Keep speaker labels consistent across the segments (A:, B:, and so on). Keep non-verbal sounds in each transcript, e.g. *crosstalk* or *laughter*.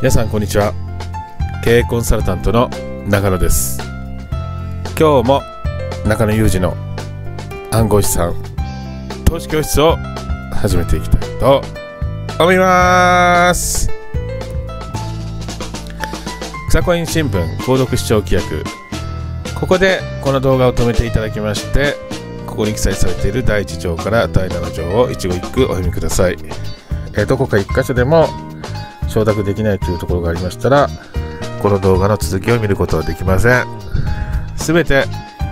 A: 皆さんこんにちは経営コンサルタントの中野です今日も中野裕二の暗号資産投資教室を始めていきたいと思います草コイン新聞購読視聴規約ここでこの動画を止めていただきましてここに記載されている第1条から第7条を一語一句お読みください、えー、どこか1箇所でも承諾できないというところがありましたら、この動画の続きを見ることはできません。すべて、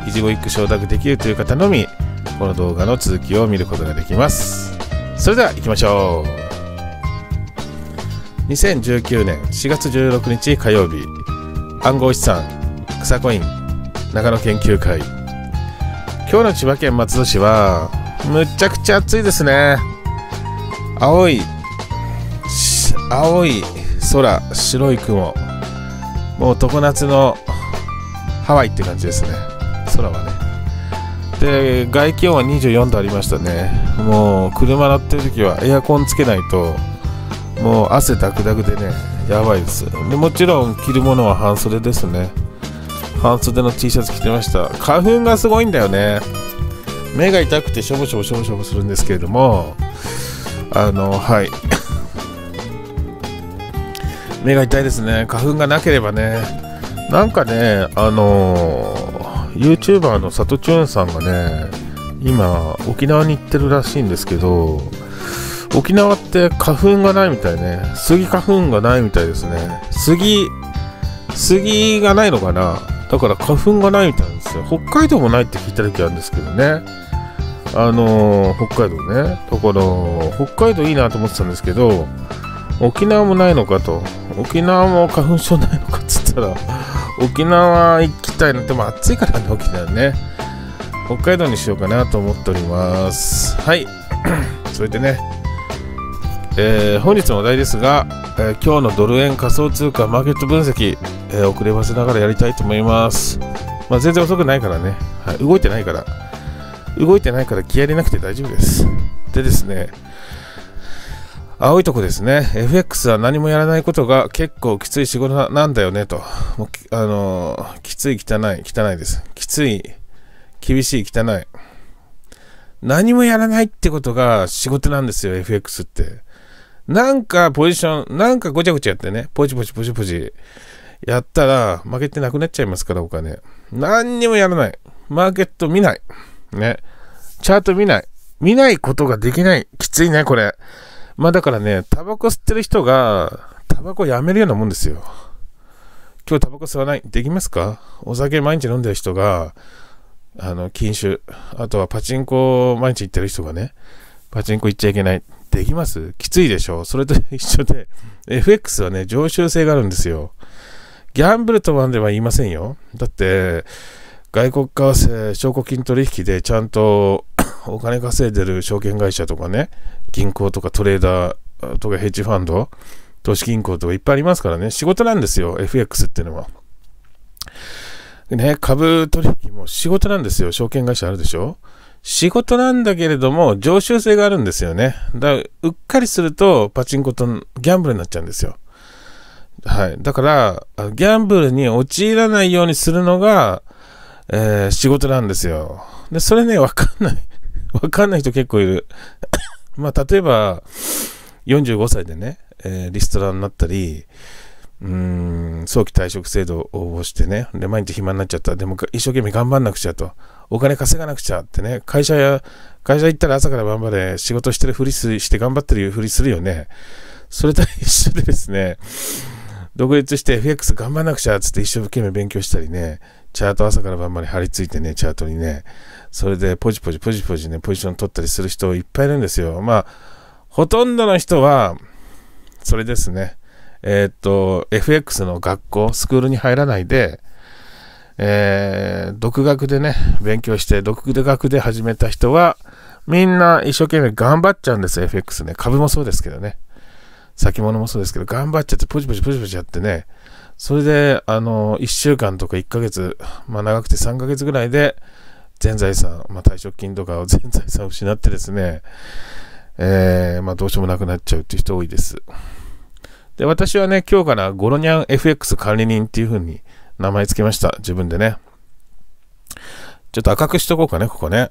A: 一期一句承諾できるという方のみ、この動画の続きを見ることができます。それでは行きましょう。2019年4月16日火曜日、暗号資産、草コイン、長野研究会。今日の千葉県松戸市は、むちゃくちゃ暑いですね。青い青い空白い雲もう常夏のハワイって感じですね空はねで外気温は24度ありましたねもう車乗ってる時はエアコンつけないともう汗だくだくでねやばいですでもちろん着るものは半袖ですね半袖の T シャツ着てました花粉がすごいんだよね目が痛くてしょぼしょぼしょぼしょぼするんですけれどもあのはい目が痛いですね花粉がなければねなんかねあのー、YouTuber のさとちゅんさんがね今沖縄に行ってるらしいんですけど沖縄って花粉がないみたいね杉花粉がないみたいですね杉杉がないのかなだから花粉がないみたいなんですよ北海道もないって聞いた時あるんですけどねあのー、北海道ねだから北海道いいなと思ってたんですけど沖縄もないのかと沖縄も花粉症ないのかっつったら沖縄行きたいなでも暑いからね沖縄ね北海道にしようかなと思っておりますはい *clears throat* それでねえー、本日のお題ですが、えー、今日のドル円仮想通貨マーケット分析、えー、遅ればせながらやりたいと思います。まあ、全然遅くないからね、はい、動いてないから、動いてないから気合入れなくて大丈夫です。でですね、青いとこですね。FX は何もやらないことが結構きつい仕事なんだよねと。もうあのー、きつい、汚い、汚いです。きつい、厳しい、汚い。何もやらないってことが仕事なんですよ、FX って。なんかポジション、なんかごちゃごちゃやってね、ポチポチポチポチやったら負けてなくなっちゃいますから、お金。何にもやらない。マーケット見ない。ね。チャート見ない。見ないことができない。きついね、これ。まあだからね、タバコ吸ってる人が、タバコやめるようなもんですよ。今日タバコ吸わない、できますかお酒毎日飲んでる人が、あの、禁酒。あとはパチンコ毎日行ってる人がね、パチンコ行っちゃいけない。できますきついでしょそれと一緒で、FX はね、常習性があるんですよ。ギャンブルとまでは言いませんよ。だって、外国為替証拠金取引でちゃんとお金稼いでる証券会社とかね、銀行とかトレーダーとかヘッジファンド、投資銀行とかいっぱいありますからね、仕事なんですよ、FX っていうのは。ね、株取引も仕事なんですよ、証券会社あるでしょ仕事なんだけれども、常習性があるんですよね。だから、うっかりすると、パチンコとギャンブルになっちゃうんですよ。はい。だから、ギャンブルに陥らないようにするのが、えー、仕事なんですよ。で、それね、わかんない。わかんない人結構いる。まあ、例えば、45歳でね、えー、リストラになったり、うん、早期退職制度をしてね、で、毎日暇になっちゃった。でも、一生懸命頑張んなくちゃと。お金稼がなくちゃってね、会社や、会社行ったら朝から晩まで仕事してるふりして頑張ってるふりするよね。それと一緒でですね、独立して FX 頑張んなくちゃっつって一生懸命勉強したりね、チャート朝から晩まで張り付いてね、チャートにね、それでポジポジポジポジね、ポジション取ったりする人いっぱいいるんですよ。まあ、ほとんどの人は、それですね。えー、っと、FX の学校、スクールに入らないで、えー、独学でね、勉強して、独学で始めた人は、みんな一生懸命頑張っちゃうんです FX ね。株もそうですけどね。先物もそうですけど、頑張っちゃって、ポジポジポジポジやってね。それで、あの、1週間とか1ヶ月、まあ長くて3ヶ月ぐらいで、全財産、まあ、退職金とかを全財産を失ってですね、えー、まあ、どうしようもなくなっちゃうっていう人多いです。で、私はね、今日からゴロニャン FX 管理人っていう風に名前つけました。自分でね。ちょっと赤くしとこうかね、ここね。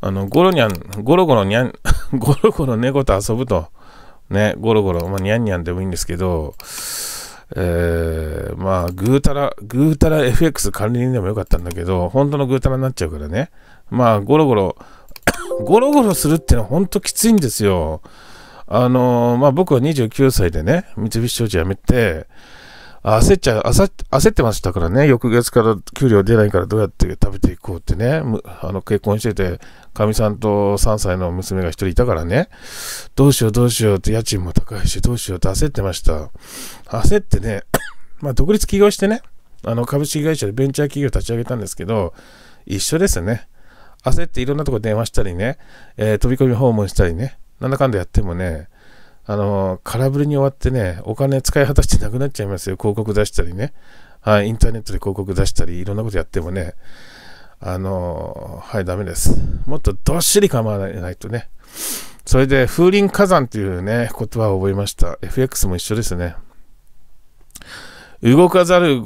A: あの、ゴロニャン、ゴロゴロニャン、*laughs* ゴロゴロ猫と遊ぶと、ね、ゴロゴロ、まあ、ニャンニャンでもいいんですけど、えー、まあ、ぐうたら、ぐうたら FX 管理人でもよかったんだけど、本当のぐうたらになっちゃうからね。まあ、ゴロゴロ、*coughs* ゴロゴロするってのは本当きついんですよ。あのー、まあ僕は29歳でね、三菱商事辞めて、焦っちゃう焦、焦ってましたからね、翌月から給料出ないからどうやって食べていこうってね、あの結婚してて、かみさんと3歳の娘が1人いたからね、どうしようどうしようって家賃も高いし、どうしようって焦ってました。焦ってね、*coughs* まあ独立起業してね、あの株式会社でベンチャー企業立ち上げたんですけど、一緒ですね。焦っていろんなとこ電話したりね、えー、飛び込み訪問したりね、なんだかんだやってもね、あの、空振りに終わってね、お金使い果たしてなくなっちゃいますよ。広告出したりね。はい、インターネットで広告出したり、いろんなことやってもね、あの、はい、ダメです。もっとどっしり構わないとね。それで、風林火山っていうね、言葉を覚えました。FX も一緒ですね。動かざる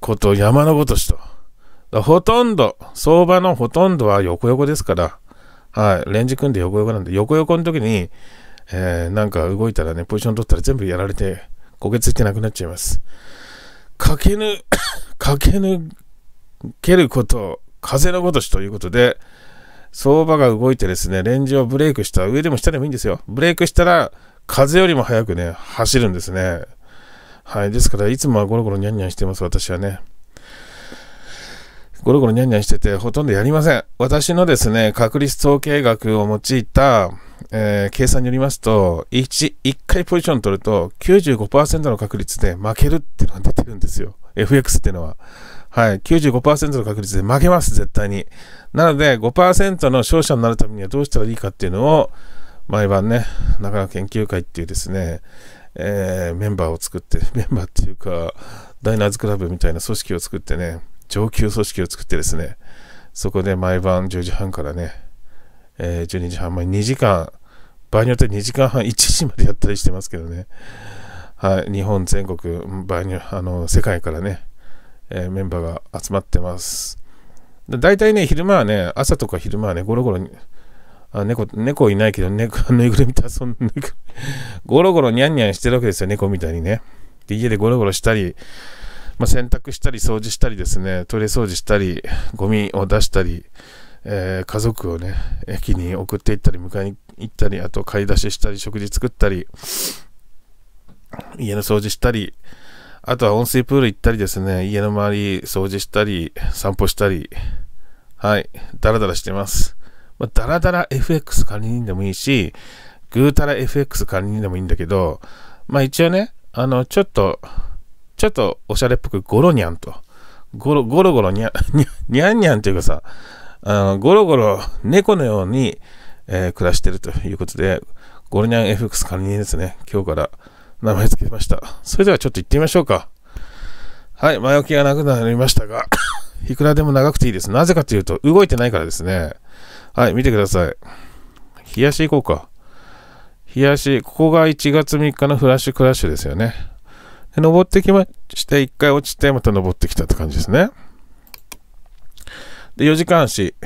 A: こと山のごとしと。ほとんど、相場のほとんどは横横ですから、はい、レンジ組んで横横なんで、横横の時に、えー、なんか動いたらね、ポジション取ったら全部やられて、焦げついてなくなっちゃいます。駆けぬ、*coughs* 駆け抜けること、風のごとしということで、相場が動いてですね、レンジをブレイクした、上でも下でもいいんですよ。ブレイクしたら、風よりも速くね、走るんですね。はい。ですから、いつもはゴロゴロニャンニャンしてます、私はね。ゴロゴロニャンニャンしてて、ほとんどやりません。私のですね、確率統計学を用いた、えー、計算によりますと、1、1回ポジション取ると95%の確率で負けるっていうのが出てるんですよ。FX っていうのは。はい、95%の確率で負けます、絶対に。なので、5%の勝者になるためにはどうしたらいいかっていうのを、毎晩ね、なかなか研究会っていうですね、えー、メンバーを作って、*laughs* メンバーっていうか、ダイナーズクラブみたいな組織を作ってね、上級組織を作ってですね、そこで毎晩10時半からね、えー、12時半前、2時間、場合によっては2時間半、1時までやったりしてますけどね。はい、日本全国、場合にあの世界からね、えー、メンバーが集まってます。だいたいね、昼間はね、朝とか昼間はね、ゴロゴロに、あ猫、猫いないけど、猫、ぬいぐるみと遊んで、ゴロゴロニャンニャンしてるわけですよ、猫みたいにね。で、家でゴロゴロしたり、まあ、洗濯したり、掃除したりですね、トイレ掃除したり、ゴミを出したり、えー、家族をね、駅に送っていったり、迎えに行ったり、あと買い出ししたり、食事作ったり、家の掃除したり、あとは温水プール行ったりですね、家の周り掃除したり、散歩したり、はい、ダラダラしてます。まあ、ダラダラ FX 管理人でもいいし、ぐうたら FX 管理人でもいいんだけど、まあ一応ね、あの、ちょっと、ちょっとおしゃれっぽくゴロニャンと、ゴロ、ゴロゴロニャン、ニャンニャンっていうかさ、あのゴロゴロ猫のように、えー、暮らしているということで、ゴルニャン FX 管理人ですね。今日から名前付けました。それではちょっと行ってみましょうか。はい、前置きがなくなりましたが、*coughs* いくらでも長くていいです。なぜかというと、動いてないからですね。はい、見てください。冷やし行こうか。冷やし、ここが1月3日のフラッシュクラッシュですよね。で登ってきまして、1回落ちて、また登ってきたって感じですね。で、4時間誌、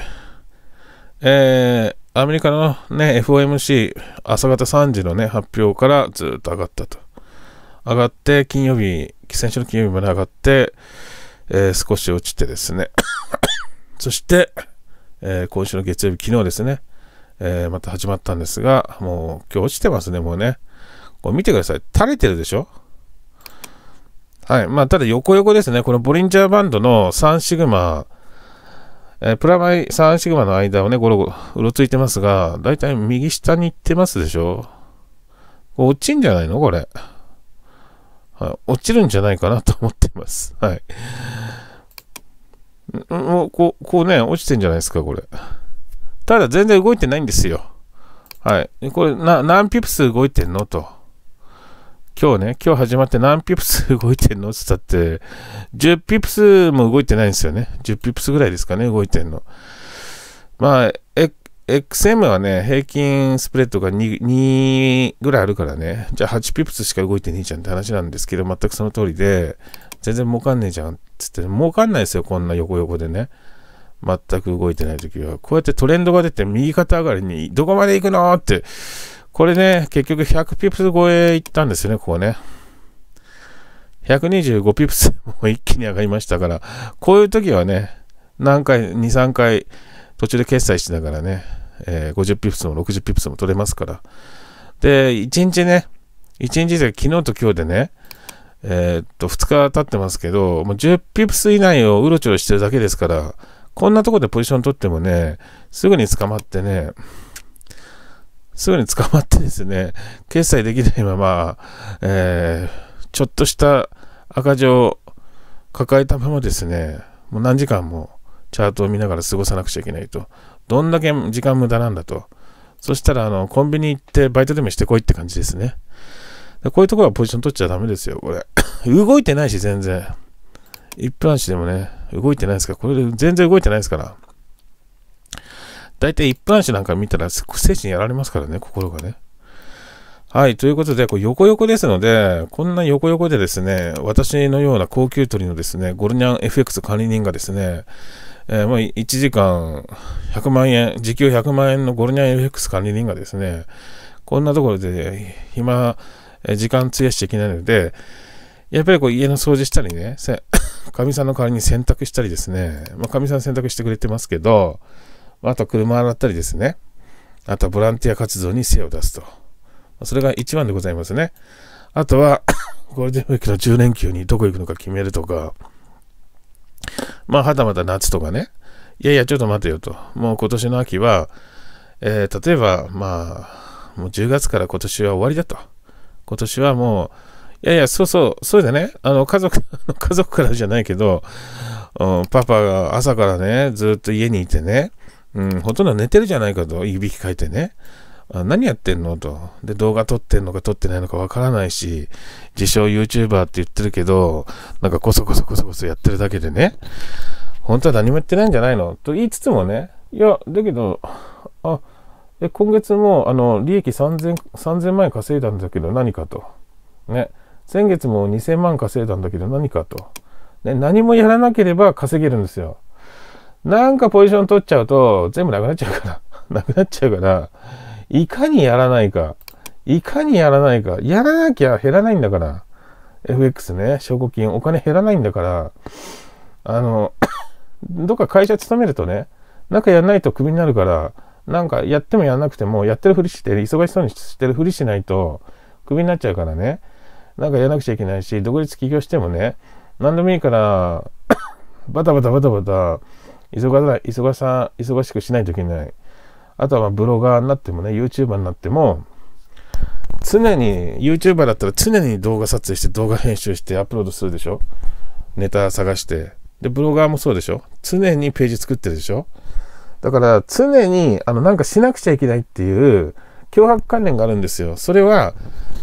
A: えー、アメリカのね、FOMC、朝方3時のね、発表からずっと上がったと。上がって、金曜日、先週の金曜日まで上がって、えー、少し落ちてですね。*coughs* そして、えー、今週の月曜日、昨日ですね、えー、また始まったんですが、もう今日落ちてますね、もうね。こ見てください。垂れてるでしょはい。まあ、ただ横横ですね。このボリンジャーバンドの3シグマえー、プラマイ3シグマの間をね、ゴロゴロうろついてますが、だいたい右下に行ってますでしょ落ちんじゃないのこれ。はい。落ちるんじゃないかなと思ってます。*laughs* はい。もう、こう、こうね、落ちてんじゃないですか、これ。ただ、全然動いてないんですよ。はい。これ、な、何ピプス動いてんのと。今日ね、今日始まって何ピプス動いてんのって言ったって、10ピプスも動いてないんですよね。10ピプスぐらいですかね、動いてんの。まあ、XM はね、平均スプレッドが 2, 2ぐらいあるからね、じゃあ8ピプスしか動いてねえじゃんって話なんですけど、全くその通りで、全然儲かんねえじゃんっつって、儲かんないですよ、こんな横横でね。全く動いてない時は。こうやってトレンドが出て、右肩上がりに、どこまで行くのって、これね、結局100ピプス超えいったんですよね、ここね。125ピプスも一気に上がりましたから、こういう時はね、何回、2、3回途中で決済しながらね、えー、50ピプスも60ピプスも取れますから。で、1日ね、1日で昨日と今日でね、えー、っと、2日経ってますけど、もう10ピプス以内をうろちょろしてるだけですから、こんなとこでポジション取ってもね、すぐに捕まってね、すぐに捕まってですね、決済できないまま、えー、ちょっとした赤字を抱えたままですね、もう何時間もチャートを見ながら過ごさなくちゃいけないと。どんだけ時間無駄なんだと。そしたら、あの、コンビニ行ってバイトでもしてこいって感じですね。でこういうところはポジション取っちゃダメですよ、これ。*coughs* 動いてないし、全然。一般紙でもね、動いてないですから、これで全然動いてないですから。大体一般紙なんか見たら精神やられますからね、心がね。はい、ということで、これ横横ですので、こんな横横でですね、私のような高級鳥のですね、ゴルニャン FX 管理人がですね、えー、ま1時間100万円、時給100万円のゴルニャン FX 管理人がですね、こんなところで暇、時間費やしちゃいけないので、やっぱりこう家の掃除したりね、かみ *coughs* さんの代わりに洗濯したりですね、まあかみさん洗濯してくれてますけど、あと車洗ったりですね。あとボランティア活動に精を出すと。それが一番でございますね。あとは *coughs* ゴールデンウィークの10連休にどこ行くのか決めるとか、まあ、はたまた夏とかね。いやいや、ちょっと待てよと。もう今年の秋は、えー、例えば、まあ、もう10月から今年は終わりだと。今年はもう、いやいや、そうそう、そうだね。あの、家族、*laughs* 家族からじゃないけど、うん、パパが朝からね、ずっと家にいてね、うん、ほとんど寝てるじゃないかと、いびきかいてね。あ何やってんのと。で、動画撮ってんのか撮ってないのかわからないし、自称 YouTuber って言ってるけど、なんかコソコソコソコソやってるだけでね、本当は何もやってないんじゃないのと言いつつもね、いや、だけど、あ、え、今月も、あの、利益3000、3000万円稼いだんだけど何かと。ね。先月も2000万稼いだんだけど何かと。ね、何もやらなければ稼げるんですよ。なんかポジション取っちゃうと、全部なくなっちゃうから *laughs* なくなっちゃうから、いかにやらないか。いかにやらないか。やらなきゃ減らないんだから。FX ね、証拠金、お金減らないんだから、あの、*coughs* どっか会社勤めるとね、なんかやらないとクビになるから、なんかやってもやらなくても、やってるふりして、忙しそうにしてるふりしないと、クビになっちゃうからね、なんかやらなくちゃいけないし、独立起業してもね、何でもいいから *coughs* バタバタバタバタ、忙しい、さ、忙しくしないといけない。あとはブロガーになってもね、YouTuber になっても、常に、YouTuber だったら常に動画撮影して動画編集してアップロードするでしょネタ探して。で、ブロガーもそうでしょ常にページ作ってるでしょだから常に、あの、なんかしなくちゃいけないっていう脅迫観念があるんですよ。それは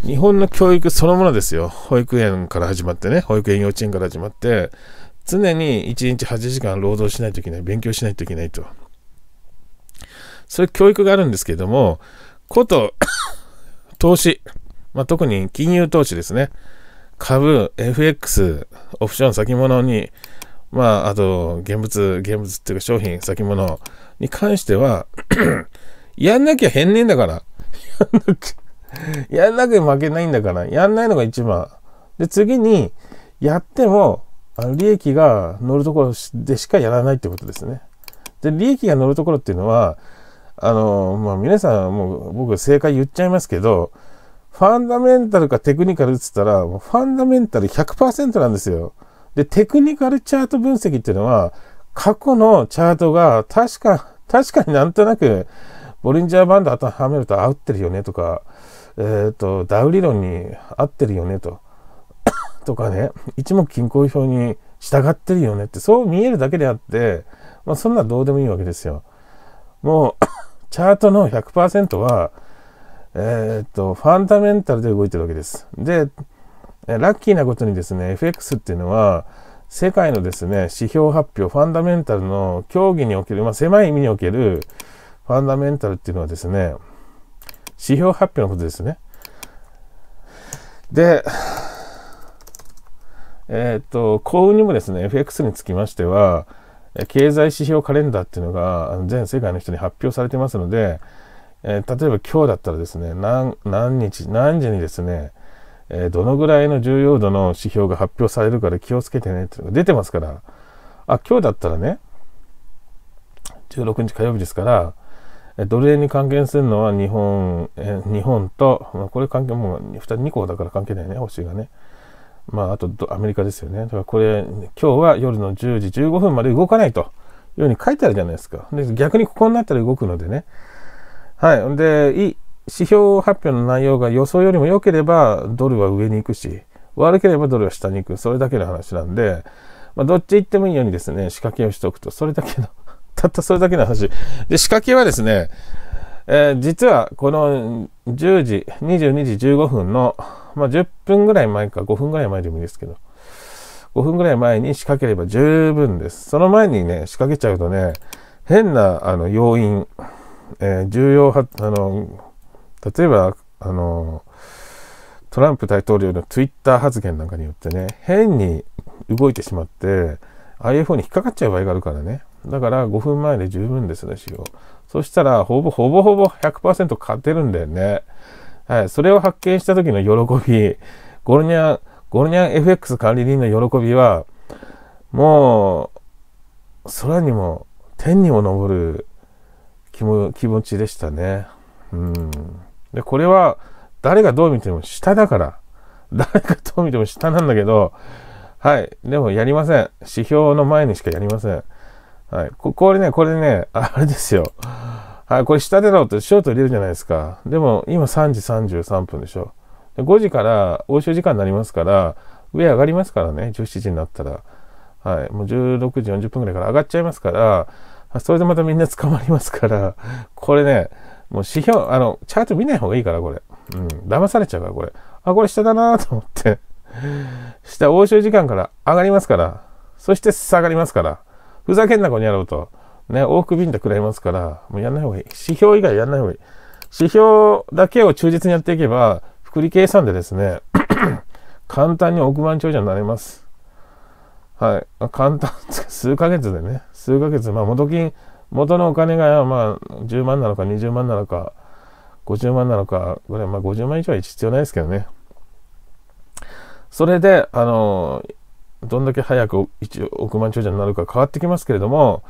A: 日本の教育そのものですよ。保育園から始まってね、保育園幼稚園から始まって、常に1日8時間労働しないといけない、勉強しないといけないと。そういう教育があるんですけども、こと、*coughs* 投資、まあ、特に金融投資ですね。株、FX、オプション、先物に、まあ、あと、現物、現物っていうか商品、先物に関しては *coughs* やんなきゃ変ねえんだから。*laughs* やんなきゃ負けないんだから。やんないのが一番。で、次に、やっても、あの利益が乗るところでしかやらないってことですね。で、利益が乗るところっていうのは、あの、まあ、皆さんもう僕正解言っちゃいますけど、ファンダメンタルかテクニカルっつったら、ファンダメンタル100%なんですよ。で、テクニカルチャート分析っていうのは、過去のチャートが確か、確かになんとなく、ボリンジャーバンド当てはめると合ってるよねとか、えっ、ー、と、ダウ理論に合ってるよねと。とかね一目均衡表に従ってるよねってそう見えるだけであって、まあ、そんなどうでもいいわけですよ。もう *coughs* チャートの100%はえー、っとファンダメンタルで動いてるわけです。でラッキーなことにですね FX っていうのは世界のですね指標発表ファンダメンタルの競技における、まあ、狭い意味におけるファンダメンタルっていうのはですね指標発表のことですね。でえっ、と、幸運にもですね、FX につきましては、経済指標カレンダーっていうのが全世界の人に発表されてますので、えー、例えば今日だったらですね、何、何日、何時にですね、えー、どのぐらいの重要度の指標が発表されるから気をつけてねっていうのが出てますから、あ、今日だったらね、16日火曜日ですから、ドル円に関係するのは日本、え日本と、まあ、これ関係もう 2, 2個だから関係ないね、星がね。まあ、あとアメリカですよね。だからこれ、今日は夜の10時15分まで動かないというように書いてあるじゃないですか。で逆にここになったら動くのでね。はい。で、いい指標発表の内容が予想よりも良ければドルは上に行くし、悪ければドルは下に行く。それだけの話なんで、まあ、どっち行ってもいいようにですね、仕掛けをしておくと。それだけの、たったそれだけの話。で、仕掛けはですね、えー、実はこの10時、22時15分の、まあ、10分ぐらい前か5分ぐらい前でもいいですけど、5分ぐらい前に仕掛ければ十分です。その前にね、仕掛けちゃうとね、変なあの要因、えー、重要は、あの、例えば、あの、トランプ大統領のツイッター発言なんかによってね、変に動いてしまって、IFO に引っかかっちゃう場合があるからね。だから5分前で十分ですね、使用。そしたら、ほぼ、ほぼほぼ100%勝てるんだよね。はい。それを発見した時の喜び、ゴルニャン、ゴルニャン FX 管理人の喜びは、もう、空にも、天にも昇る気も気持ちでしたね。うん。で、これは、誰がどう見ても下だから。誰がどう見ても下なんだけど、はい。でもやりません。指標の前にしかやりません。はい。ここれね、これね、あれですよ。はい、これ下でだろうとショート入れるじゃないですか。でも、今3時33分でしょ。で5時から応酬時間になりますから、上上がりますからね、17時になったら。はい。もう16時40分ぐらいから上がっちゃいますから、それでまたみんな捕まりますから、これね、もう指標、あの、チャート見ない方がいいから、これ。うん。騙されちゃうから、これ。あ、これ下だなと思って。下、応酬時間から上がりますから、そして下がりますから。ふざけんな、こにやろうと。ね、往復便で食らいますから、もうやんない方がいい。指標以外やんない方がいい。指標だけを忠実にやっていけば、福利計算でですね、*coughs* 簡単に億万長者になれます。はい。簡単、数ヶ月でね、数ヶ月、まあ元金、元のお金が、まあ10万なのか20万なのか、50万なのかぐらい、まあ50万以上は必要ないですけどね。それで、あの、どんだけ早く一億万長者になるか変わってきますけれども、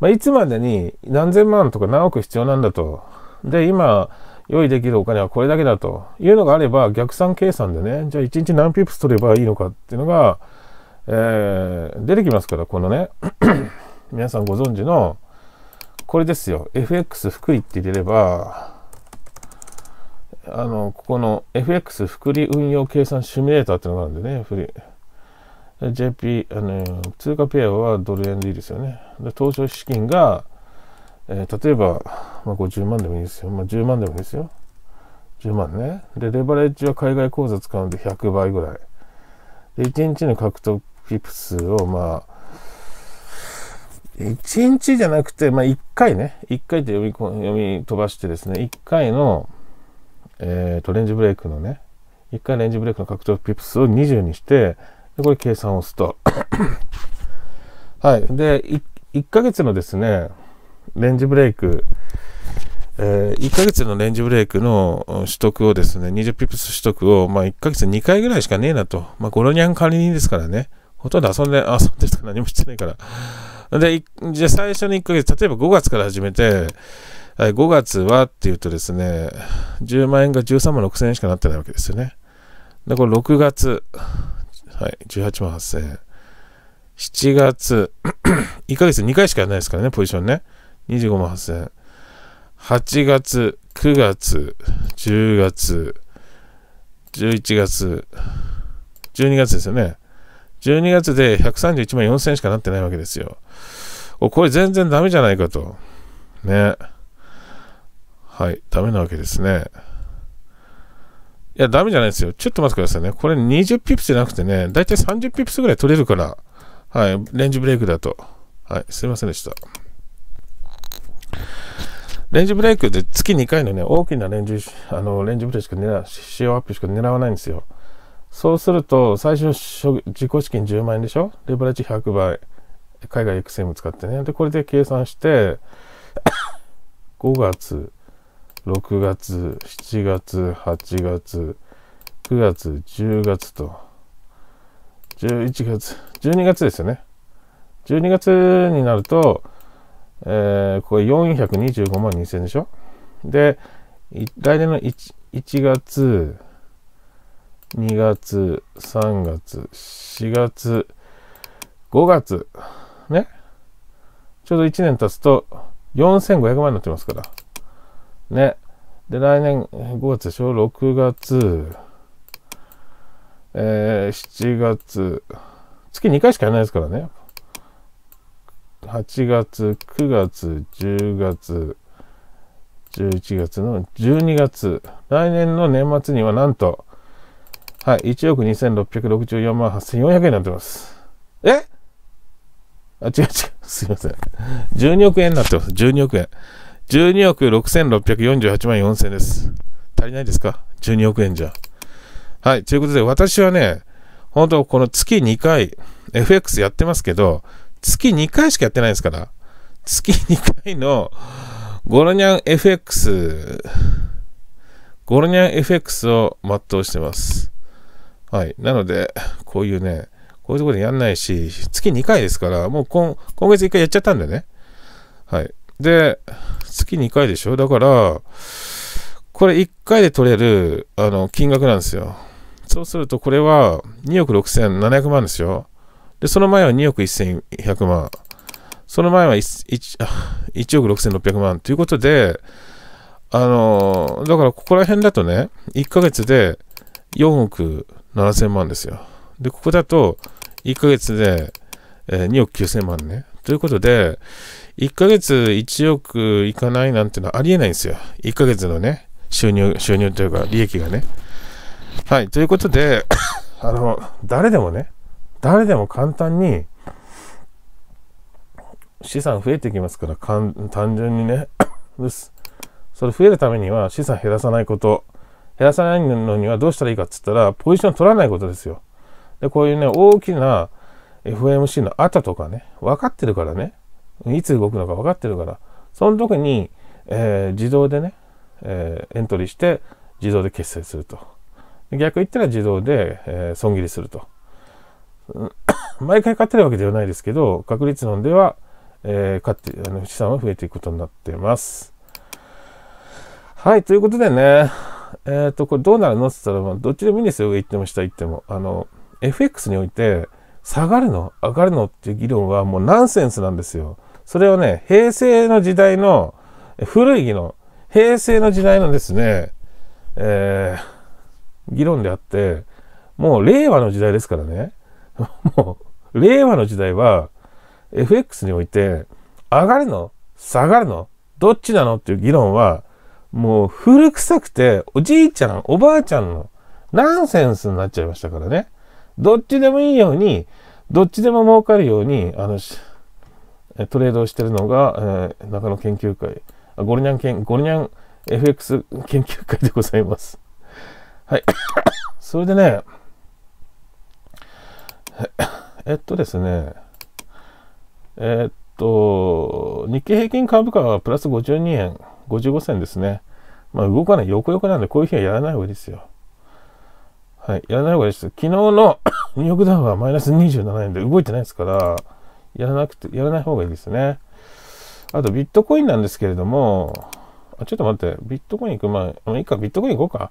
A: まあ、いつまでに何千万とか何億必要なんだと。で、今、用意できるお金はこれだけだというのがあれば逆算計算でね、じゃあ1日何ピップス取ればいいのかっていうのが、えー、出てきますから、このね、*coughs* 皆さんご存知の、これですよ、FX 福利って入れれば、あの、ここの FX 福利運用計算シミュレーターっていうのがあるんでね、JP、あの、通貨ペアはドル円でいいですよね。で投資資金が、えー、例えば、まあ、50万でもいいですよ。まあ、10万でもいいですよ。10万ね。で、レバレッジは海外口座使うんで100倍ぐらい。で、1日の獲得ピップ数を、まあ、1日じゃなくて、まあ、1回ね、1回って読み読み飛ばしてですね、1回の、えー、と、レンジブレイクのね、1回レンジブレイクの獲得ピップ数を20にして、で、これ計算を押すとはい。で、1ヶ月のですね、レンジブレイク、えー、1ヶ月のレンジブレイクの取得をですね、20ピプス取得を、まあ、1ヶ月2回ぐらいしかねえなと。まあ、ゴロニャン管理人ですからね。ほとんど遊んで、遊んでとか何もしてないから。で、じゃ最初の1ヶ月、例えば5月から始めて、5月はっていうとですね、10万円が13万6千円しかなってないわけですよね。で、これ6月。はい、18万8000円。7月、1 *clears throat* ヶ月2回しかやらないですからね、ポジションね。25万8000円。8月、9月、10月、11月、12月ですよね。12月で131万4000円しかなってないわけですよ。これ全然ダメじゃないかと。ね。はい、ダメなわけですね。いや、ダメじゃないですよ。ちょっと待ってくださいね。これ20ピプスじゃなくてね、だいたい30ピプスぐらい取れるから。はい、レンジブレイクだと。はい、すいませんでした。レンジブレイクで月2回のね、大きなレンジ、あの、レンジブレイクしか狙、使用アップしか狙わないんですよ。そうすると、最初自己資金10万円でしょレバレッジ100倍。海外 XM 使ってね。で、これで計算して、5 *coughs* 月、6月、7月、8月、9月、10月と、11月、12月ですよね。12月になると、えー、これ425万2000でしょで、来年の 1, 1月、2月、3月、4月、5月、ね。ちょうど1年経つと4500万になってますから。ね。で、来年5月でしょ ?6 月、えー、7月、月2回しかやらないですからね。8月、9月、10月、11月の12月、来年の年末にはなんと、はい、1億2664万8400円になってます。えあ、違う違う、すいません。12億円になってます。12億円。12億6648万4000です。足りないですか ?12 億円じゃ。はい。ということで、私はね、本当この月2回、FX やってますけど、月2回しかやってないですから、月2回のゴロニャン FX、ゴロニャン FX を全うしてます。はい。なので、こういうね、こういうところでやんないし、月2回ですから、もう今今月1回やっちゃったんでね。はい。で、月2回でしょだから、これ1回で取れる、あの、金額なんですよ。そうすると、これは2億6700万ですよ。で、その前は2億1100万。その前は 1, 1, 1億6600万ということで、あのだからここら辺だとね、1ヶ月で4億7000万ですよ。で、ここだと1ヶ月で2億9000万ね。ということで、1ヶ月1億いかないなんてのはありえないんですよ。1ヶ月のね、収入、収入というか、利益がね。はい、ということで、*coughs* あの、誰でもね、誰でも簡単に、資産増えてきますから、かん単純にね、*coughs* それ増えるためには資産減らさないこと。減らさないのにはどうしたらいいかって言ったら、ポジション取らないことですよ。で、こういうね、大きな FMC の後とかね、分かってるからね、いつ動くのか分かってるから、その時に、えー、自動でね、えー、エントリーして自動で決済すると。逆言ったら自動で、えー、損切りすると。*coughs* 毎回勝ってるわけではないですけど、確率論では、えー、買って、あの、資産は増えていくことになってます。はい、ということでね、えっ、ー、と、これどうなるのって言ったら、まあ、どっちでもいいんですよ。上行っても下行っても。あの、FX において、下がるの上がるのっていう議論はもうナンセンスなんですよ。それをね、平成の時代の、古い議論、平成の時代のですね、えー、議論であって、もう令和の時代ですからね、*laughs* もう、令和の時代は、FX において、上がるの下がるのどっちなのっていう議論は、もう古臭くて、おじいちゃん、おばあちゃんのナンセンスになっちゃいましたからね。どっちでもいいように、どっちでも儲かるように、あの、トレードをしているのが、えー、中野研究会、あゴルニャン研、ゴルニャン FX 研究会でございます。はい。*coughs* それでね、*coughs* えっとですね、えっと、日経平均株価はプラス52円、55銭ですね。まあ動かない、横横なんでこういう日はやらない方がいいですよ。はい、やらない方がいいです。昨日の *coughs* ニューヨークダウンはマイナス27円で動いてないですから、やらなくて、やらない方がいいですね。あと、ビットコインなんですけれども、あちょっと待って、ビットコイン行く前、あいいか、ビットコイン行こうか。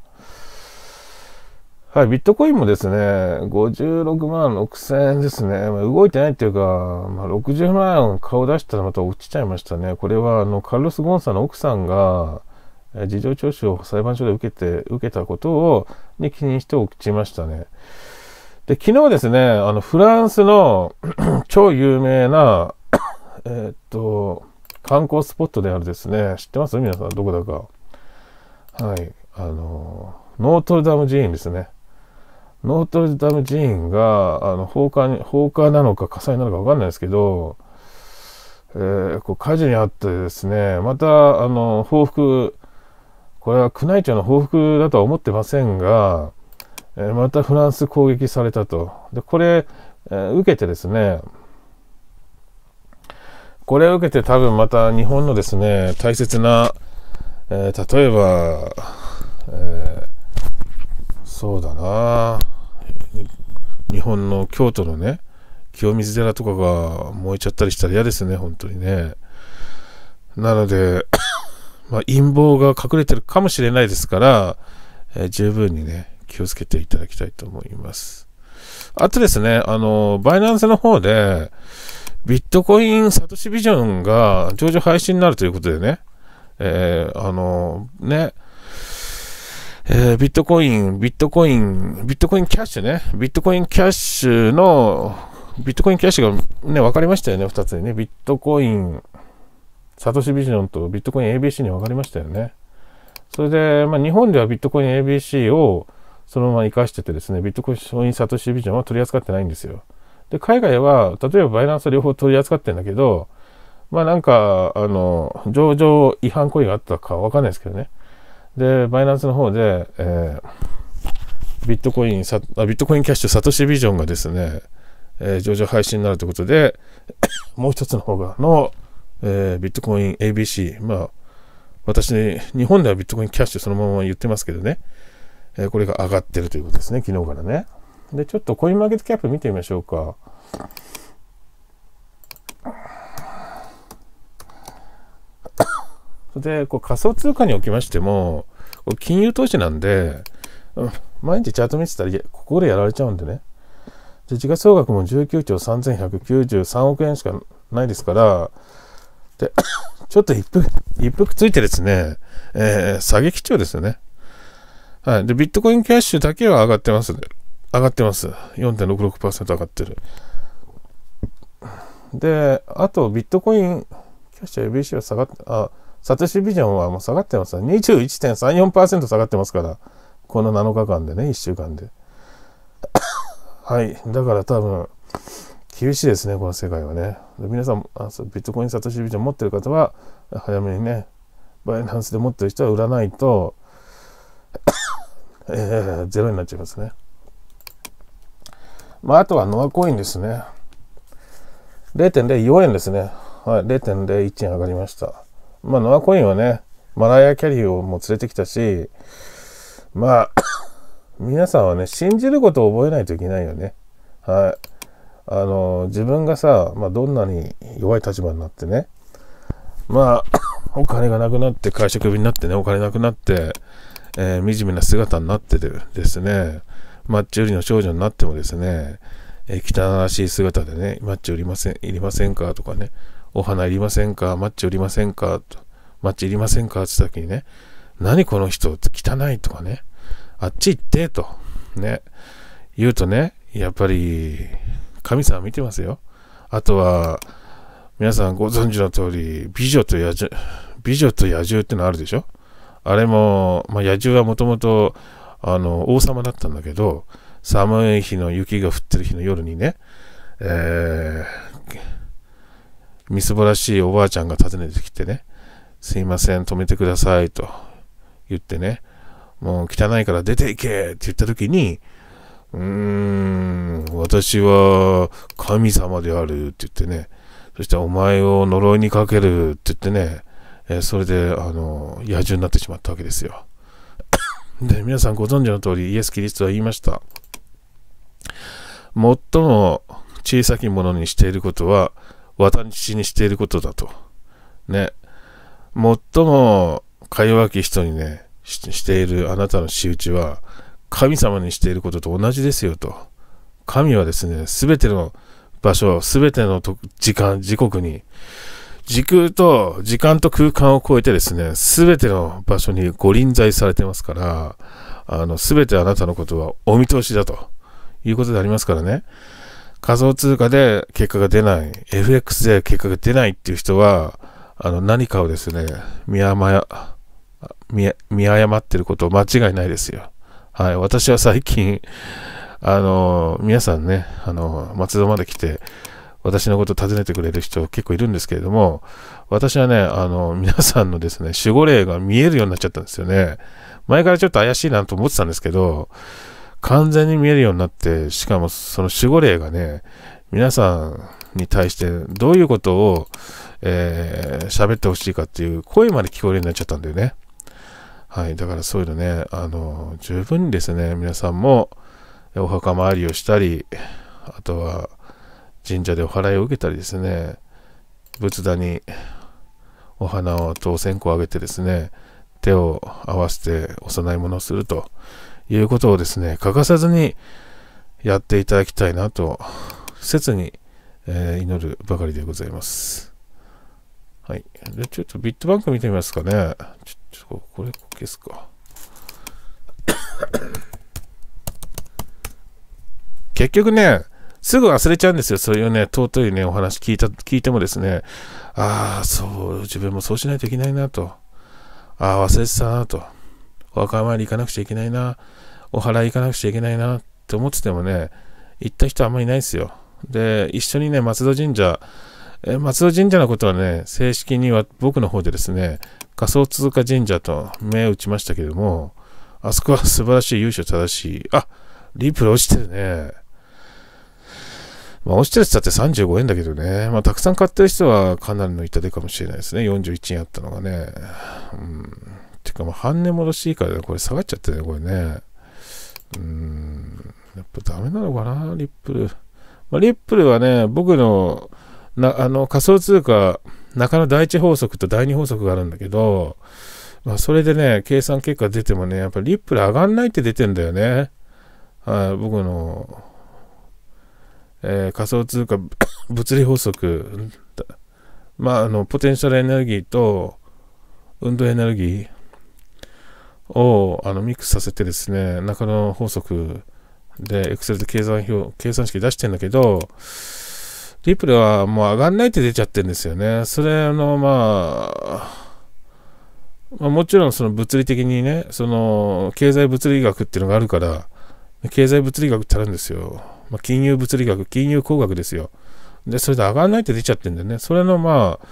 A: はい、ビットコインもですね、56万6000円ですね。まあ、動いてないっていうか、まあ、60万円顔出したらまた落ちちゃいましたね。これは、あの、カルロス・ゴンさんの奥さんが、事情聴取を裁判所で受けて、受けたことを、に起因して落ちましたね。で、昨日ですね、あの、フランスの *clears throat* 超有名な *coughs* えっと、観光スポットであるですね、知ってます皆さん、どこだか。はい、あの、ノートルダム寺院ですね。ノートルダム寺院が、あの、放火に、放火なのか火災なのかわかんないですけど、えー、こう火事にあってですね、また、あの、報復、これは宮内庁の報復だとは思ってませんが、えまたフランス攻撃されたと。で、これ、え受けてですね、これを受けて多分また日本のですね、大切な、えー、例えば、えー、そうだな、日本の京都のね、清水寺とかが燃えちゃったりしたら嫌ですね、本当にね。なので、*coughs* まあ、陰謀が隠れてるかもしれないですから、えー、十分にね、気をつけていただきたいと思います。あとですね、あの、バイナンスの方で、ビットコインサトシビジョンが上場廃止になるということでね、えー、あの、ね、えー、ビットコイン、ビットコイン、ビットコインキャッシュね、ビットコインキャッシュの、ビットコインキャッシュがね、分かりましたよね、2つにね。ビットコイン、サトシビジョンとビットコイン ABC に分かりましたよね。それで、まあ、日本ではビットコイン ABC をそのまま生かしててですね、ビットコインサトシビジョンは取り扱ってないんですよ。で、海外は、例えばバイナンスは両方取り扱ってるんだけど、まあなんか、あの、上場違反行為があったかわかんないですけどね。で、バイナンスの方で、えー、ビットコインあ、ビットコインキャッシュサトシビジョンがですね、えー、上場廃止になるということで、*coughs* もう一つの方がの、えー、ビットコイン ABC、まあ、私、ね、日本ではビットコインキャッシュそのまま言ってますけどね、えこれが上がってるということですね、昨日からね。で、ちょっとコインマーケットキャップ見てみましょうか。で、こう仮想通貨におきましても、金融投資なんで、毎日チャート見てたら、ここでやられちゃうんでね。で、時価総額も19兆3193億円しかないですから、で、ちょっと一服、一服ついてですね、えー、下げ基調ですよね。はい。で、ビットコインキャッシュだけは上がってます、ね。上がってます。4.66%上がってる。で、あと、ビットコインキャッシュ ABC は下がって、あ、サトシビジョンはもう下がってます21.34%下がってますから。この7日間でね、1週間で。*coughs* はい。だから多分、厳しいですね、この世界はね。皆さん、あビットコインサトシビジョン持ってる方は、早めにね、バイナンスで持ってる人は売らないと、え0になっちゃいますね。まあ、あとはノアコインですね。0.04円ですね。はい、0.01円上がりました。まあ、ノアコインはね、マライア・キャリーをもう連れてきたし、まあ、*coughs* 皆さんはね、信じることを覚えないといけないよね。はい。あの、自分がさ、まあ、どんなに弱い立場になってね、まあ、*coughs* お金がなくなって、会社クビになってね、お金なくなって、えー、惨めな姿になっててですね、マッチ売りの少女になってもですね、えー、汚らしい姿でね、マッチ売りません、いりませんかとかね、お花いりませんかマッチ売りませんかとマッチいりませんかって言った時にね、何この人、汚いとかね、あっち行って、と、ね、言うとね、やっぱり、神様見てますよ。あとは、皆さんご存知の通り、美女と野獣、美女と野獣ってのあるでしょあれも、まあ、野獣はもともと、あの、王様だったんだけど、寒い日の雪が降ってる日の夜にね、えー、みすぼらしいおばあちゃんが訪ねてきてね、すいません、止めてくださいと言ってね、もう汚いから出ていけって言った時に、うーん、私は神様であるって言ってね、そしてお前を呪いにかけるって言ってね、えー、それで、あの、野獣になってしまったわけですよ。で、皆さんご存知の通り、イエス・キリストは言いました。最も小さきものにしていることは、私にしていることだと。ね。最もか弱き人にね、しているあなたの仕打ちは、神様にしていることと同じですよと。神はですね、すべての場所、すべての時間、時刻に、時空と時間と空間を超えてですね、すべての場所にご臨在されてますから、あの、すべてあなたのことはお見通しだということでありますからね。仮想通貨で結果が出ない、FX で結果が出ないっていう人は、あの、何かをですね、見誤、見見誤ってること間違いないですよ。はい。私は最近、あの、皆さんね、あの、松戸まで来て、私のことを尋ねてくれる人結構いるんですけれども、私はね、あの、皆さんのですね、守護霊が見えるようになっちゃったんですよね。前からちょっと怪しいなと思ってたんですけど、完全に見えるようになって、しかもその守護霊がね、皆さんに対してどういうことをえー、ってほしいかっていう声まで聞こえるようになっちゃったんだよね。はい。だからそういうのね、あの、十分にですね、皆さんもお墓参りをしたり、あとは、神社でお祓いを受けたりですね、仏壇にお花を当お線香をあげてですね、手を合わせてお供え物をするということをですね、欠かさずにやっていただきたいなと、切に、えー、祈るばかりでございます。はい。で、ちょっとビットバンク見てみますかね。ちょっと、これ消すか。*coughs* 結局ね、すぐ忘れちゃうんですよ。そういうね、尊いね、お話聞いた、聞いてもですね、ああ、そう、自分もそうしないといけないなと。ああ、忘れてたなと。お墓参り行かなくちゃいけないな。お祓い行かなくちゃいけないなって思っててもね、行った人あんまりいないですよ。で、一緒にね、松戸神社、え松戸神社のことはね、正式には僕の方でですね、仮想通貨神社とを打ちましたけども、あそこは素晴らしい優勝正しい。あリプル落ちてるね。まあ、落ちてるっだったって35円だけどね。まあ、たくさん買ってる人はかなりの痛手かもしれないですね。41円あったのがね。うん。てか、まあ、半値戻しいいからね、これ下がっちゃってね、これね。うん。やっぱダメなのかな、リップル。まあ、リップルはね、僕の、な、あの、仮想通貨、中野第一法則と第二法則があるんだけど、まあ、それでね、計算結果出てもね、やっぱリップル上がんないって出てんだよね。はい、僕のえー、仮想通貨物理法則、まあ、あの、ポテンシャルエネルギーと運動エネルギーをあのミックスさせてですね、中野法則で Excel で計算表、計算式出してんだけど、リプレはもう上がんないって出ちゃってるんですよね。それ、あの、まあ、まあ、もちろんその物理的にね、その経済物理学っていうのがあるから、経済物理学ってあるんですよ。まあ、金融物理学、金融工学ですよ。で、それで上がらないって出ちゃってんだよね。それのまあ、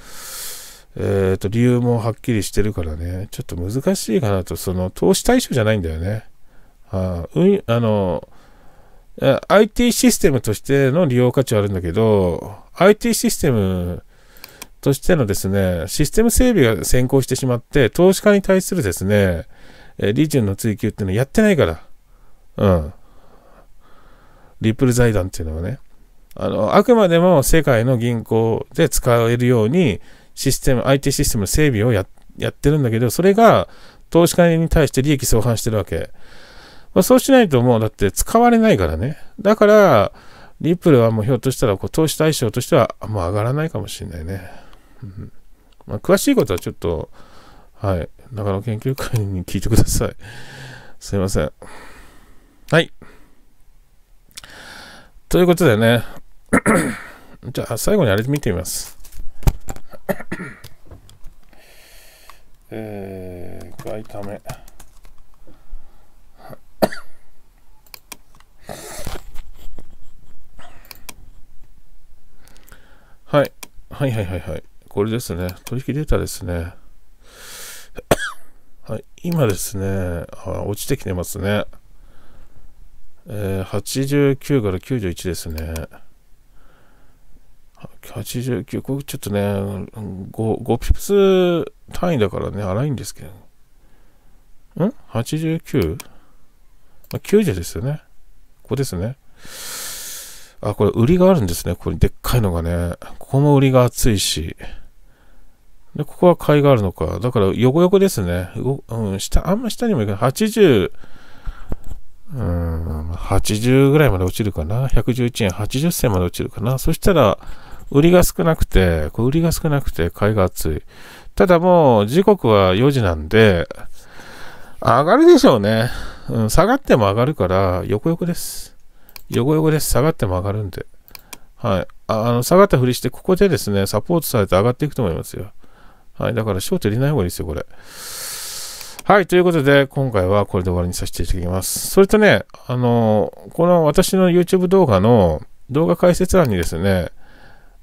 A: えっ、ー、と、理由もはっきりしてるからね、ちょっと難しいかなと、その、投資対象じゃないんだよね。あ、うん、あの、IT システムとしての利用価値はあるんだけど、IT システムとしてのですね、システム整備が先行してしまって、投資家に対するですね、利潤の追求っていうのはやってないから。うん。リップル財団っていうのはね、あの、あくまでも世界の銀行で使えるように、システム、IT システムの整備をやってるんだけど、それが投資家に対して利益相反してるわけ。まあ、そうしないともうだって使われないからね。だから、リップルはもうひょっとしたらこう投資対象としてはもう上がらないかもしれないね。うん、まあ、詳しいことはちょっと、はい、中野研究会に聞いてください。すいません。はい。ということでね *coughs* じゃあ最後にあれ見てみますえー、外為はい、はいはいはいはい。これですね。取引データですね。*coughs* はい、今ですね、あ、落ちてきてますね。え89から91ですね。89、これちょっとね、5, 5ピプス単位だからね、荒いんですけど。ん ?89?90、ですよね。ここですね。あ、これ、売りがあるんですね。ここにでっかいのがね。ここも売りが厚いし。で、ここは買いがあるのか。だから、横横ですね。ううん、下、あんま下にもいかない。80、うん、80ぐらいまで落ちるかな。111円80銭まで落ちるかな。そしたら、売りが少なくて、これ売りが少なくて、買いが厚い。ただもう、時刻は4時なんで、上がるでしょうね。うん、下がっても上がるから、横横です。横横です。下がっても上がるんで。はい。あの、下がったふりして、ここでですね、サポートされて上がっていくと思いますよ。はい。だから、ショート入れない方がいいですよ、これ。はい、ということで、今回はこれで終わりにさせていただきます。それとね、あの、この私の YouTube 動画の動画解説欄にですね、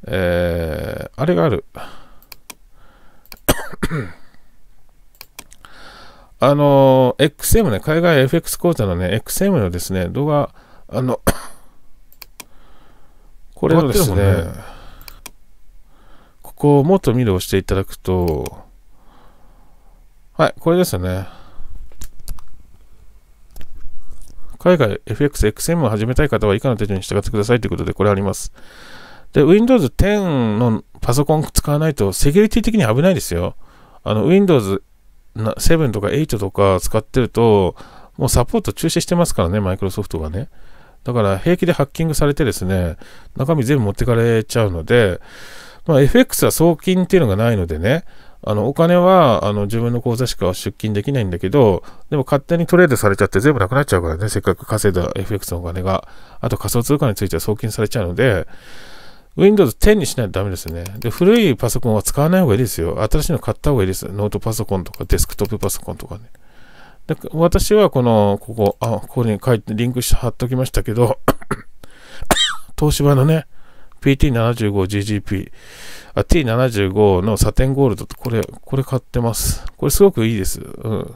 A: えー、あれがある。あの、XM ね、海外 FX 講座のね、XM のですね、動画、あの、
B: これをですね、
A: ここをもっと見るをしていただくと、はい、これですね。海外 FX、XM を始めたい方は以下の手順に従ってくださいということで、これあります。で、Windows 10のパソコン使わないと、セキュリティ的に危ないですよ。あの、Windows 7とか8とか使ってると、もうサポート中止してますからね、マイクロソフトがね。だから平気でハッキングされてですね、中身全部持ってかれちゃうので、まあ、FX は送金っていうのがないのでね、あの、お金は、あの、自分の口座しか出金できないんだけど、でも勝手にトレードされちゃって全部なくなっちゃうからね、せっかく稼いだ FX のお金が。あと仮想通貨については送金されちゃうので、Windows 10にしないとダメですね。で、古いパソコンは使わない方がいいですよ。新しいの買った方がいいです。ノートパソコンとかデスクトップパソコンとかね。で私はこの、ここ、あ、ここに書いて、リンクして貼っときましたけど *coughs* 東芝のね、PT75GGP、T75 のサテンゴールドってこれ、これ買ってます。これすごくいいです。うん。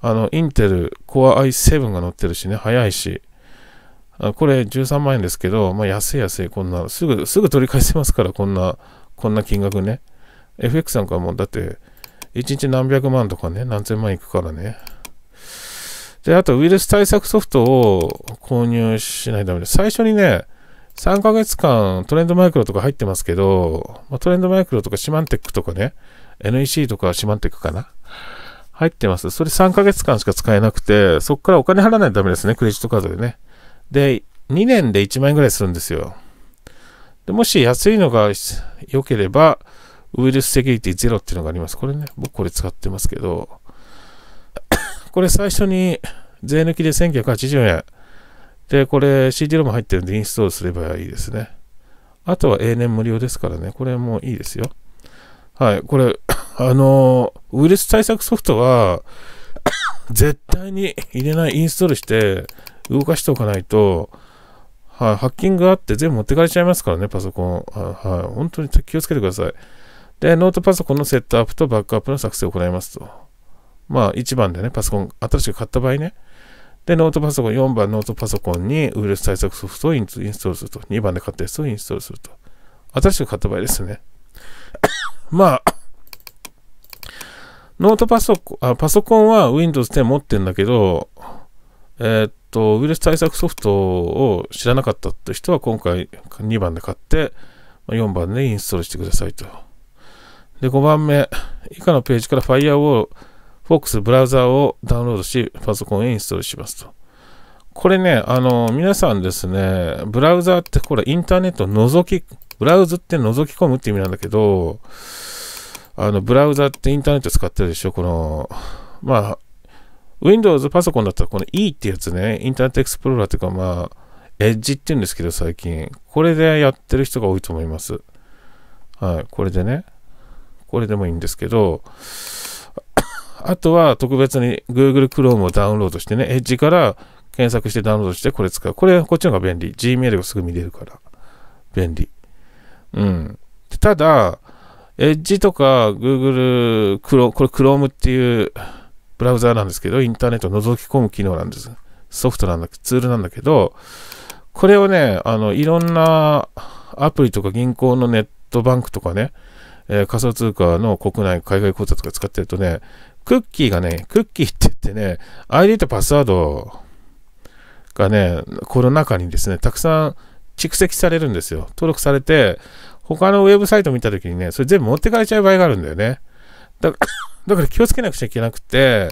A: あの、インテル Core i7 が乗ってるしね、早いし。これ13万円ですけど、まあ、安い安い、こんな、すぐ、すぐ取り返せますから、こんな、こんな金額ね。FX なんかもう、だって、1日何百万とかね、何千万いくからね。で、あとウイルス対策ソフトを購入しないとダメです。最初にね、3ヶ月間トレンドマイクロとか入ってますけど、まトレンドマイクロとかシマンテックとかね、NEC とかシマンテックかな。入ってます。それ3ヶ月間しか使えなくて、そこからお金払わないとダメですね、クレジットカードでね。で、2年で1万円ぐらいするんですよ。でもし安いのが良ければ、ウイルスセキュリティゼロっていうのがあります。これね、僕これ使ってますけど、これ最初に税抜きで1980円。で、これ CD ロム入ってるんでインストールすればいいですね。あとは永年無料ですからね。これもいいですよ。はい。これ、*laughs* あのウイルス対策ソフトは、*coughs* 絶対に入れない、インストールして動かしておかないと、はい、ハッキングがあって全部持ってかれちゃいますからね、パソコン。はい、本当に気をつけてください。で、ノートパソコンのセットアップとバックアップの作成を行いますと。まあ、一番でね、パソコン新しく買った場合ね。で、ノートパソコン、4番ノートパソコンにウイルス対策ソフトをインストールすると。2番で買ったやつをインストールすると。新しく買った場合ですね。*coughs* まあ、ノートパソコン、あ、パソコンは Windows 10持ってんだけど、えー、っと、ウイルス対策ソフトを知らなかったって人は今回2番で買って、4番でインストールしてくださいと。で、5番目、以下のページから Firewall Fox ブラウザをダウンロードし、パソコンへインストールしますと。これね、あの、皆さんですね、ブラウザってこれインターネットを覗き、ブラウズって覗き込むって意味なんだけど、あの、ブラウザってインターネット使ってるでしょこの、まあ、Windows パソコンだったらこの E ってやつね、インターネットエクスプローラーっていうかまあ、エッジって言うんですけど最近、これでやってる人が多いと思います。はい、これでね、これでもいいんですけど、あとは特別に Google Chrome をダウンロードしてね、Edge から検索してダウンロードしてこれ使う。これ、こっちの方が便利。Gmail がすぐ見れるから。便利。うん。ただ、Edge とか Google Chrome、これ Chrome っていうブラウザーなんですけど、インターネットを覗き込む機能なんです。ソフトなんだけど、ツールなんだけど、これをね、あの、いろんなアプリとか銀行のネットバンクとかね、えー、仮想通貨の国内、海外口座とか使ってるとね、クッキーがね、クッキーって言ってね、ID とパスワードがね、この中にですね、たくさん蓄積されるんですよ。登録されて、他のウェブサイト見た時にね、それ全部持ってかれちゃう場合があるんだよね。だ *coughs* だから気をつけなくちゃいけなくて、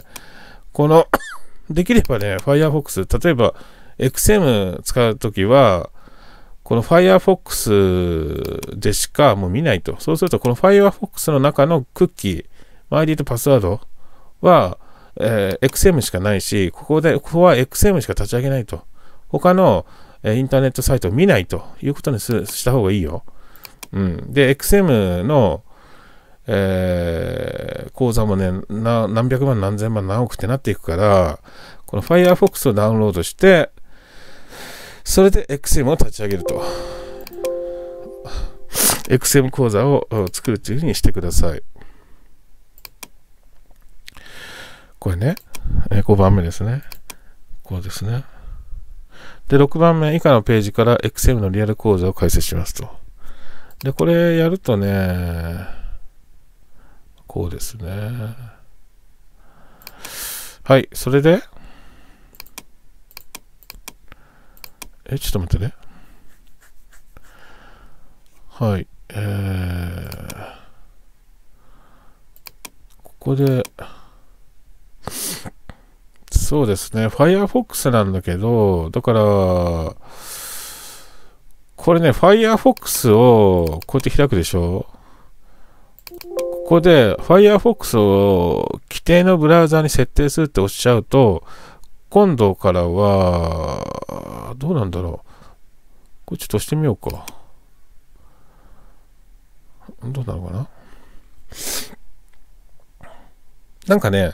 A: この *coughs* できればね、Firefox、例えば XM 使うときは、この Firefox でしかもう見ないと。そうすると、この Firefox の中のクッキー、ID とパスワードは、えー、XM しかないし、ここで、ここは XM しか立ち上げないと。他の、えー、インターネットサイトを見ないということにすした方がいいよ。うん。で、XM の、えー、講座もね、何百万何千万何億ってなっていくから、この Firefox をダウンロードして、それで XM を立ち上げると。XM 講座を作るというふうにしてください。これね、え5番目ですね。こうですね。で、6番目以下のページから XM のリアル講座を解説しますと。で、これやるとね、こうですね。はい、それで、え、ちょっと待ってね。はい、えー、ここで、そうですね、Firefox なんだけど、だから、これね、Firefox をこうやって開くでしょここで Firefox を規定のブラウザに設定するって押しちゃうと、今度からは、どうなんだろう。これちょっと押してみようか。どうなのかななんかね、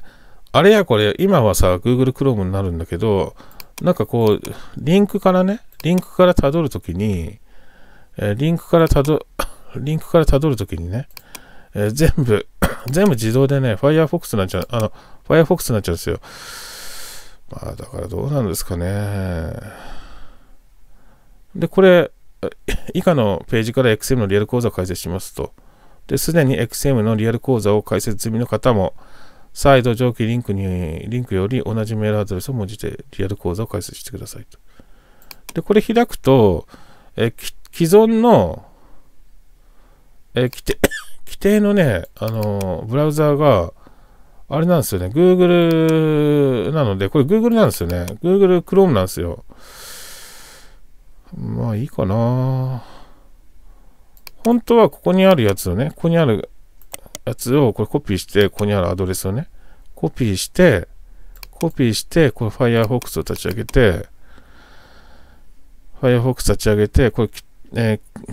A: あれやこれ、今はさ、Google Chrome になるんだけど、なんかこう、リンクからね、リンクからたどるときに、えー、リンクからたど、*coughs* リンクからたどるときにね、えー、全部、*coughs* 全部自動でね、Firefox になっちゃう、あの、Firefox になっちゃうんですよ。まあ、だからどうなんですかね。で、これ、*coughs* 以下のページから XM のリアル講座を開設しますと。で、すでに XM のリアル講座を開設済みの方も、再度上記リンクに、リンクより同じメールアドレスを文字でリアル講座を開設してくださいと。で、これ開くと、え既存の、え規定、*coughs* 規定のね、あの、ブラウザーが、あれなんですよね、Google なので、これ Google なんですよね。Google Chrome なんですよ。まあいいかな。本当はここにあるやつをね、ここにあるやつをこれコピーして、ここにあるアドレスをね、コピーして、コピーして、これ Firefox を立ち上げて、Firefox 立ち上げて、これ、えー、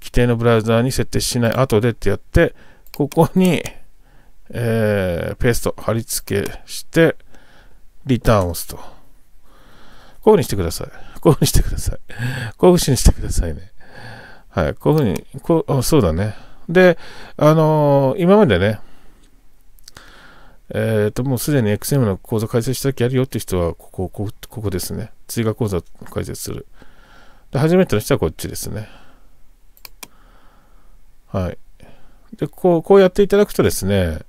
A: 規定のブラウザーに設定しない後でってやって、ここに、えー、ペースト貼り付けして、リターンを押すと。こういうふうにしてください。こういうふうにしてください。こういうふうにしてくださいね。はい。こういうふうに、こう、あそうだね。で、あのー、今までね、えっ、ー、と、もうすでに XM の講座解説した時あるよって人は、ここ、ここですね。追加講座解説する。で、初めての人はこっちですね。はい。で、こう、こうやっていただくとですね、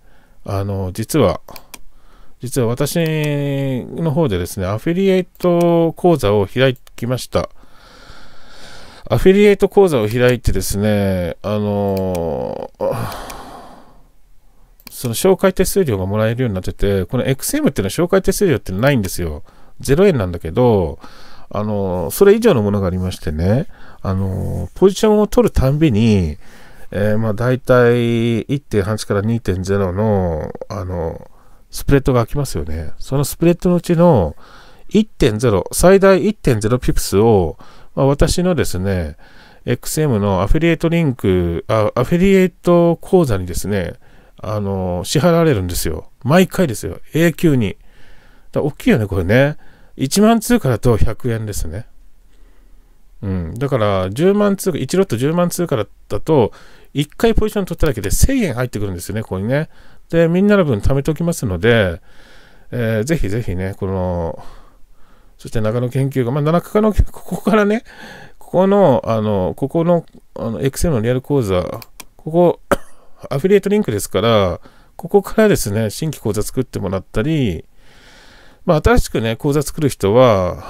A: あの、実は、実は私の方でですね、アフィリエイト講座を開きました。アフィリエイト講座を開いてですね、あのその紹介手数料がもらえるようになってて、この XM っていうのは紹介手数料ってないんですよ。0円なんだけど、あのそれ以上のものがありましてね、あのポジションを取るたんびに、えー、まあ大体1.8から2.0の、あのスプレッドが開きますよね。そのスプレッドのうちの1.0、最大1.0ピプスをまあ、私のですね、XM のアフィリエイトリンク、あアフィリエイト講座にですね、あの、支払われるんですよ。毎回ですよ。永久に。だ大きいよね、これね。1万通貨だと100円ですね。うん。だから、10万通貨、1ロット10万通貨だと、1回ポジション取っただけで1000円入ってくるんですよね、ここにね。で、みんなの分貯めておきますので、えー、ぜひぜひね、この、そして中野研究が、まあ、中野、*laughs* ここからね、ここの、あの、ここの、あの、Excel のリアル講座、ここ、*coughs* アフィリエイトリンクですから、ここからですね、新規講座作ってもらったり、まあ、新しくね、講座作る人は、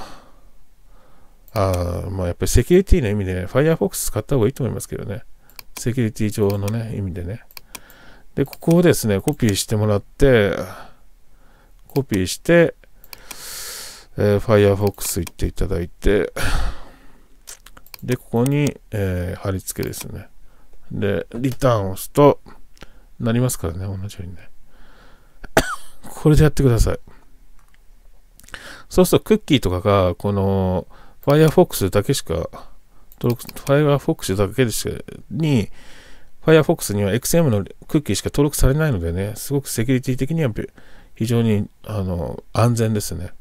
A: あまあ、やっぱりセキュリティの意味で、Firefox 使った方がいいと思いますけどね。セキュリティ上のね、意味でね。で、ここをですね、コピーしてもらって、コピーして、えー、Firefox 行っていただいて、で、ここに、えー、貼り付けですね。で、リターンを押すと、なりますからね、同じようにね。*coughs* これでやってください。そうすると、クッキーとかが、この、Firefox だけしか、登録、Firefox だけでしか、に、Firefox には XM のクッキーしか登録されないのでね、すごくセキュリティ的には非常にあの安全ですね。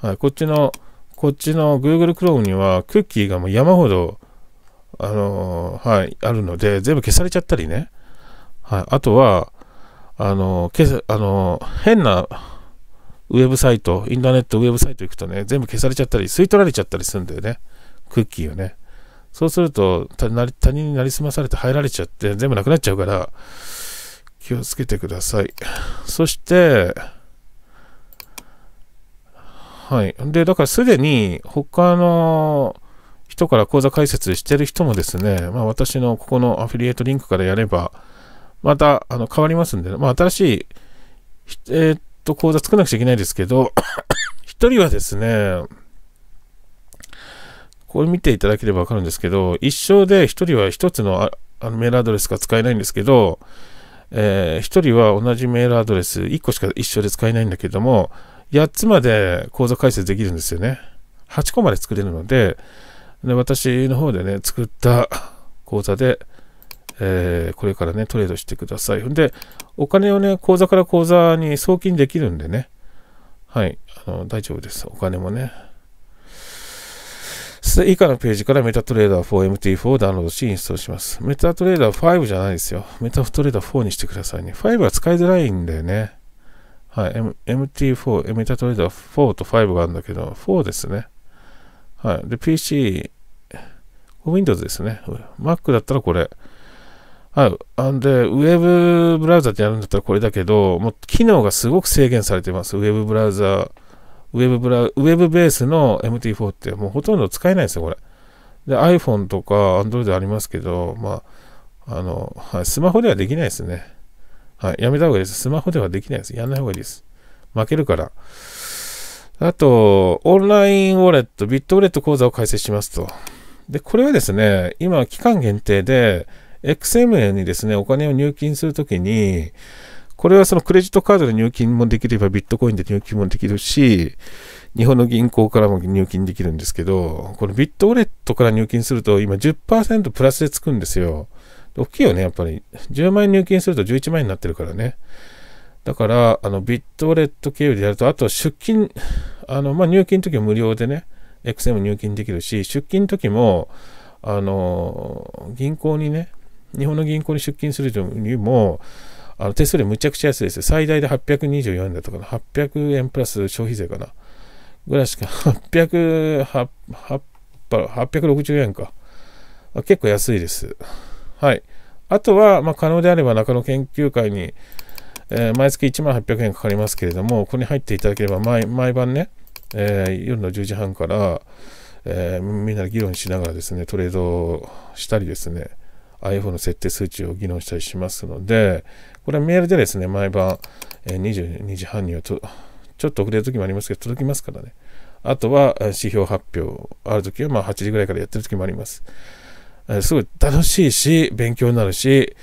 A: はい、こっちの、こっちの Google Chrome にはクッキーがもう山ほど、あのー、はい、あるので、全部消されちゃったりね。はい、あとは、あのー、消せ、あのー、変なウェブサイト、インターネットウェブサイト行くとね、全部消されちゃったり、吸い取られちゃったりするんだよね。クッキーをね。そうすると、他人になりすまされて入られちゃって、全部なくなっちゃうから、気をつけてください。そして、はい。で、だからすでに他の人から講座開設してる人もですね、まあ、私のここのアフィリエイトリンクからやれば、またあの変わりますんで、まあ、新しい、えー、っと、講座作らなくちゃいけないですけど、1 *coughs* 人はですね、これ見ていただければわかるんですけど、一生で1人は1つのあのメールアドレスが使えないんですけど、えー、1人は同じメールアドレス1個しか一生で使えないんだけども、8つまで構造解説できるんですよね。8個まで作れるので、で私の方でね、作った口座で、えー、これからね、トレードしてください。んで、お金をね、口座から口座に送金できるんでね、はい、あの大丈夫です。お金もね。以下のページからメタトレーダー 4MT4 をダウンロードしインストールします。メタトレーダー5じゃないですよ。メタトレーダー4にしてくださいね。5は使いづらいんだよね。はい、M、MT4、メタトレーダー4と5があるんだけど、4ですね。はい。で、PC、Windows ですね。Mac だったらこれ。はい。あんで、ウェブブラウザってやるんだったらこれだけど、もう機能がすごく制限されてます。ウェブブラウザ、ウェブブラウ、ウェブベースの MT4 ってもうほとんど使えないですよ、これ。で、iPhone とか Android ありますけど、まあ、あの、はい、スマホではできないですね。はい。やめた方がいいです。スマホではできないです。やんない方がいいです。負けるから。あと、オンラインウォレット、ビットウォレット講座を開設しますと。で、これはですね、今、期間限定で、x m にですね、お金を入金するときに、これはそのクレジットカードで入金もできれば、ビットコインで入金もできるし、日本の銀行からも入金できるんですけど、このビットウォレットから入金すると、今10%プラスでつくんですよ。大きいよね、やっぱり。10万円入金すると11万円になってるからね。だから、あの、ビットウォレット経由でやると、あと出金、あの、まあ、入金の時は無料でね、XM 入金できるし、出金の時も、あの、銀行にね、日本の銀行に出金するにも、あの手数料むちゃくちゃ安いです最大で824円だとか800円プラス消費税かな。ぐらいしか、800、860円か。結構安いです。はい。あとは、まあ、可能であれば中野研究会に、えー、毎月1万800円かかりますけれども、ここに入っていただければ毎、毎晩ね、えー、夜の10時半から、えー、みんなで議論しながらですね、トレードしたりですね、iPhone の設定数値を議論したりしますので、これはメールでですね、毎晩、え22時半にはと、ちょっと遅れる時もありますけど、届きますからね。あとは指標発表、ある時はま8時ぐらいからやってる時もあります。えすごい楽しいし、勉強になるし、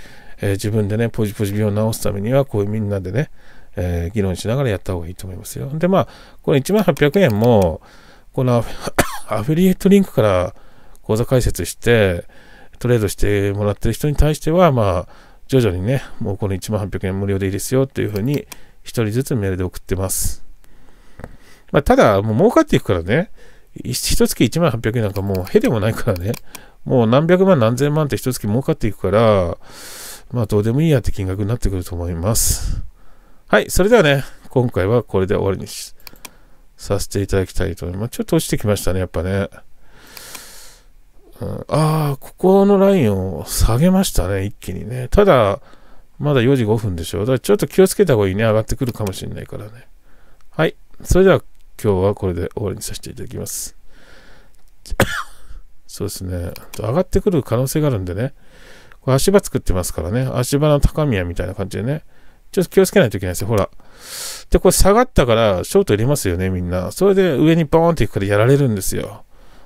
A: え自分でね、ポジポジ病を治すためには、こういうみんなでね、えー、議論しながらやった方がいいと思いますよ。で、まあ、この1800万円も、この *coughs* アフィリエイトリンクから口座開設して、トレードしてもらってる人に対しては、まあ、徐々にね、もうこの1800万円無料でいいですよっていうふうに、1人ずつメールで送ってます。まあ、ただ、もう儲かっていくからね、1月1800万円なんかもうへでもないからね、もう何百万何千万って一月儲かっていくから、まあどうでもいいやって金額になってくると思います。はい、それではね、今回はこれで終わりにさせていただきたいと思います。ちょっと落ちてきましたね、やっぱね。うん、ああ、ここのラインを下げましたね、一気にね。ただ、まだ4時5分でしょ。う。だからちょっと気をつけた方がいいね。上がってくるかもしれないからね。はい。それでは今日はこれで終わりにさせていただきます。そうですね。上がってくる可能性があるんでね。これ足場作ってますからね。足場の高宮みたいな感じでね。ちょっと気をつけないといけないですよ。ほら。で、これ下がったから、ショート入れますよね、みんな。それで上にボーンっていくからやられるんですよ。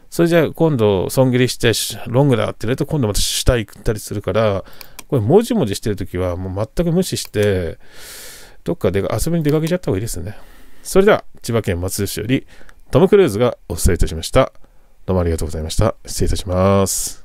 A: それじゃあ今度、損切りして、ロングだって言ると、今度また下行ったりするから、これ、もじもじしてるときは、もう全く無視して、どっかで遊びに出かけちゃった方がいいですね。それでは、千葉県松戸市より、トム・クルーズがお伝えいたしました。どうもありがとうございました。失礼いたします。